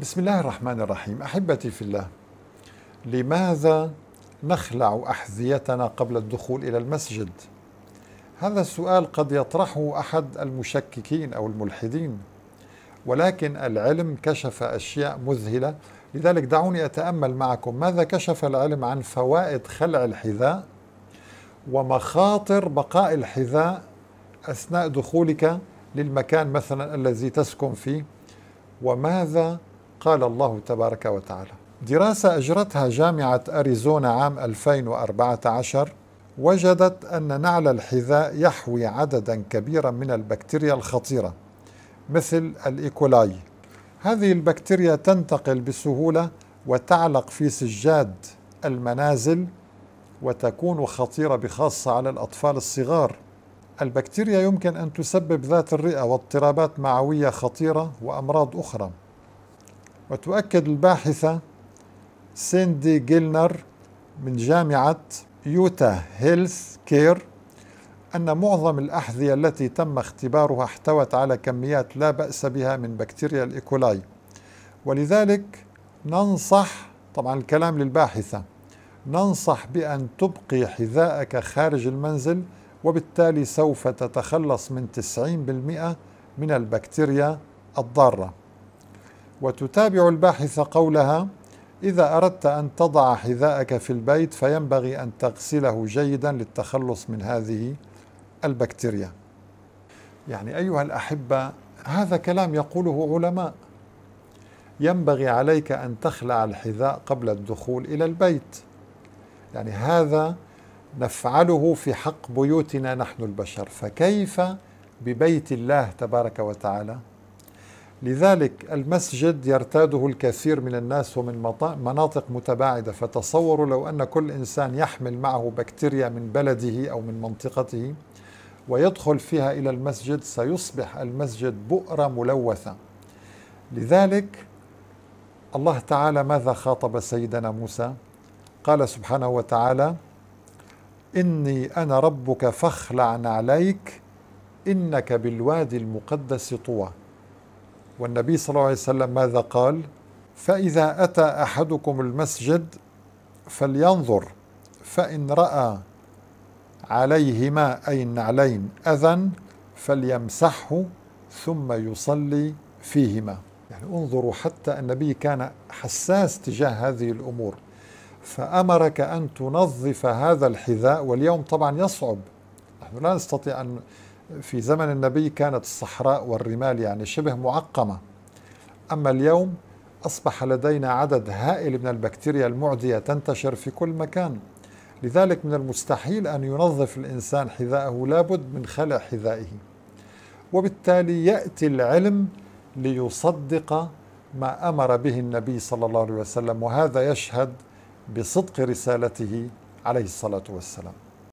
بسم الله الرحمن الرحيم احبتي في الله لماذا نخلع احذيتنا قبل الدخول الى المسجد هذا السؤال قد يطرحه احد المشككين او الملحدين ولكن العلم كشف اشياء مذهله لذلك دعوني اتامل معكم ماذا كشف العلم عن فوائد خلع الحذاء ومخاطر بقاء الحذاء أثناء دخولك للمكان مثلا الذي تسكن فيه وماذا قال الله تبارك وتعالى دراسة أجرتها جامعة أريزونا عام 2014 وجدت أن نعل الحذاء يحوي عددا كبيرا من البكتيريا الخطيرة مثل الإيكولاي هذه البكتيريا تنتقل بسهولة وتعلق في سجاد المنازل وتكون خطيرة بخاصة على الأطفال الصغار البكتيريا يمكن أن تسبب ذات الرئة واضطرابات معوية خطيرة وأمراض أخرى وتؤكد الباحثة سيندي جيلنر من جامعة يوتا هيلث كير أن معظم الأحذية التي تم اختبارها احتوت على كميات لا بأس بها من بكتيريا الإيكولاي ولذلك ننصح طبعا الكلام للباحثة ننصح بأن تبقي حذاءك خارج المنزل وبالتالي سوف تتخلص من 90% من البكتيريا الضارة وتتابع الباحثة قولها إذا أردت أن تضع حذاءك في البيت فينبغي أن تغسله جيدا للتخلص من هذه البكتيريا يعني أيها الأحبة هذا كلام يقوله علماء ينبغي عليك أن تخلع الحذاء قبل الدخول إلى البيت يعني هذا نفعله في حق بيوتنا نحن البشر فكيف ببيت الله تبارك وتعالى لذلك المسجد يرتاده الكثير من الناس ومن مناطق متباعدة فتصوروا لو أن كل إنسان يحمل معه بكتيريا من بلده أو من منطقته ويدخل فيها إلى المسجد سيصبح المسجد بؤرة ملوثة لذلك الله تعالى ماذا خاطب سيدنا موسى قال سبحانه وتعالى إني أنا ربك فاخلع نعليك إنك بالوادي المقدس طوى والنبي صلى الله عليه وسلم ماذا قال فإذا أتى أحدكم المسجد فلينظر فإن رأى عليهما أي النعلين أذى فليمسحه ثم يصلي فيهما يعني انظروا حتى النبي كان حساس تجاه هذه الأمور فأمرك أن تنظف هذا الحذاء واليوم طبعا يصعب نحن لا نستطيع أن في زمن النبي كانت الصحراء والرمال يعني شبه معقمة أما اليوم أصبح لدينا عدد هائل من البكتيريا المعدية تنتشر في كل مكان لذلك من المستحيل أن ينظف الإنسان حذاءه لابد من خلع حذائه وبالتالي يأتي العلم ليصدق ما أمر به النبي صلى الله عليه وسلم وهذا يشهد بصدق رسالته عليه الصلاة والسلام